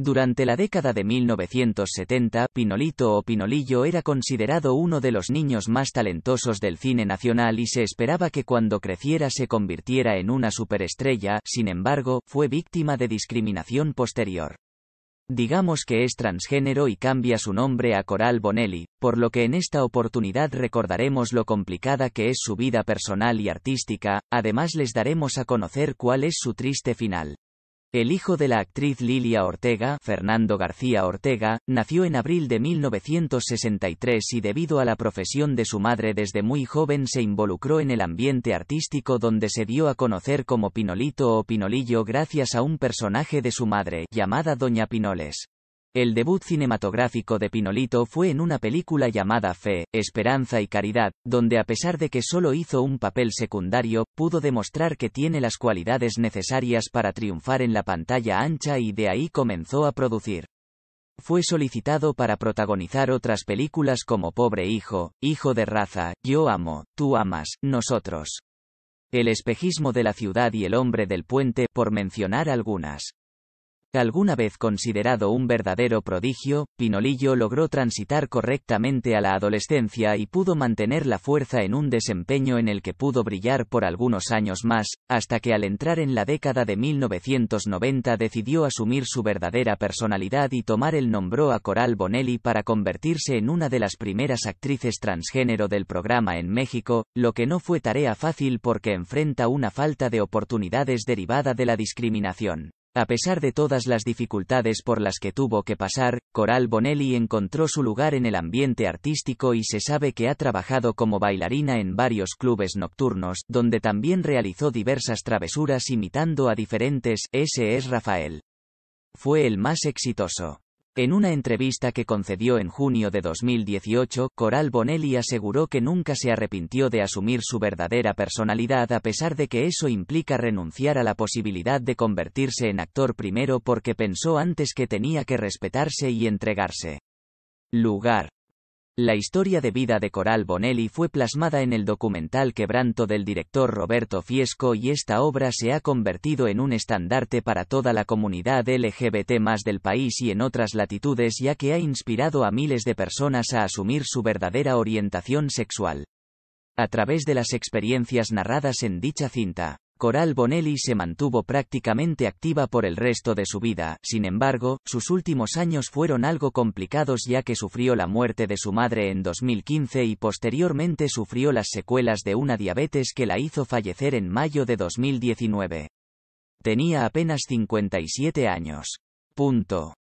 Durante la década de 1970, Pinolito o Pinolillo era considerado uno de los niños más talentosos del cine nacional y se esperaba que cuando creciera se convirtiera en una superestrella, sin embargo, fue víctima de discriminación posterior. Digamos que es transgénero y cambia su nombre a Coral Bonelli, por lo que en esta oportunidad recordaremos lo complicada que es su vida personal y artística, además les daremos a conocer cuál es su triste final. El hijo de la actriz Lilia Ortega, Fernando García Ortega, nació en abril de 1963 y debido a la profesión de su madre desde muy joven se involucró en el ambiente artístico donde se dio a conocer como Pinolito o Pinolillo gracias a un personaje de su madre, llamada Doña Pinoles. El debut cinematográfico de Pinolito fue en una película llamada Fe, Esperanza y Caridad, donde a pesar de que solo hizo un papel secundario, pudo demostrar que tiene las cualidades necesarias para triunfar en la pantalla ancha y de ahí comenzó a producir. Fue solicitado para protagonizar otras películas como Pobre Hijo, Hijo de Raza, Yo Amo, Tú Amas, Nosotros. El espejismo de la ciudad y el hombre del puente, por mencionar algunas. Alguna vez considerado un verdadero prodigio, Pinolillo logró transitar correctamente a la adolescencia y pudo mantener la fuerza en un desempeño en el que pudo brillar por algunos años más, hasta que al entrar en la década de 1990 decidió asumir su verdadera personalidad y tomar el nombró a Coral Bonelli para convertirse en una de las primeras actrices transgénero del programa en México, lo que no fue tarea fácil porque enfrenta una falta de oportunidades derivada de la discriminación. A pesar de todas las dificultades por las que tuvo que pasar, Coral Bonelli encontró su lugar en el ambiente artístico y se sabe que ha trabajado como bailarina en varios clubes nocturnos, donde también realizó diversas travesuras imitando a diferentes, ese es Rafael. Fue el más exitoso. En una entrevista que concedió en junio de 2018, Coral Bonelli aseguró que nunca se arrepintió de asumir su verdadera personalidad a pesar de que eso implica renunciar a la posibilidad de convertirse en actor primero porque pensó antes que tenía que respetarse y entregarse. Lugar. La historia de vida de Coral Bonelli fue plasmada en el documental Quebranto del director Roberto Fiesco y esta obra se ha convertido en un estandarte para toda la comunidad LGBT más del país y en otras latitudes ya que ha inspirado a miles de personas a asumir su verdadera orientación sexual. A través de las experiencias narradas en dicha cinta. Coral Bonelli se mantuvo prácticamente activa por el resto de su vida, sin embargo, sus últimos años fueron algo complicados ya que sufrió la muerte de su madre en 2015 y posteriormente sufrió las secuelas de una diabetes que la hizo fallecer en mayo de 2019. Tenía apenas 57 años. Punto.